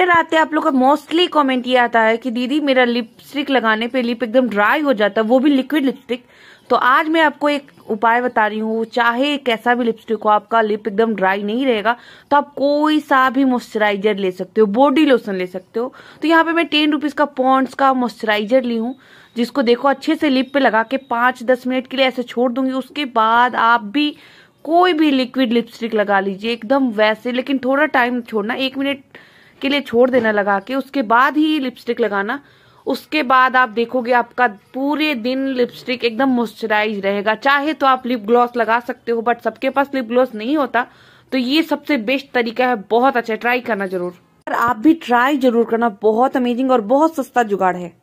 commenter आते हैं आप लोग का मोस्टली कमेंट ये आता है कि दीदी मेरा लिपस्टिक लगाने पे लिप एकदम ड्राई हो जाता है वो भी लिक्विड लिपस्टिक तो आज मैं आपको एक उपाय बता रही हूँ चाहे कैसा भी लिपस्टिक हो आपका लिप एकदम ड्राई नहीं रहेगा तो आप कोई सा भी मॉइस्चराइजर ले सकते हो बॉडी लोशन ले सकते हो तो यहाँ पे मैं टेन रुपीज़ का पॉन्ड्स का मॉइस्चराइजर ली हूँ जिसको देखो अच्छे से लिप पे लगा के पांच दस मिनट के लिए ऐसे छोड़ दूंगी उसके बाद आप भी कोई भी लिक्विड लिपस्टिक लगा लीजिए एकदम वैसे लेकिन थोड़ा टाइम छोड़ना एक मिनट के लिए छोड़ देना लगा के उसके बाद ही लिपस्टिक लगाना उसके बाद आप देखोगे आपका पूरे दिन लिपस्टिक एकदम मॉइस्चराइज रहेगा चाहे तो आप लिप ग्लॉस लगा सकते हो बट सबके पास लिप ग्लॉस नहीं होता तो ये सबसे बेस्ट तरीका है बहुत अच्छा ट्राई करना जरूर आप भी ट्राई जरूर करना बहुत अमेजिंग और बहुत सस्ता जुगाड़ है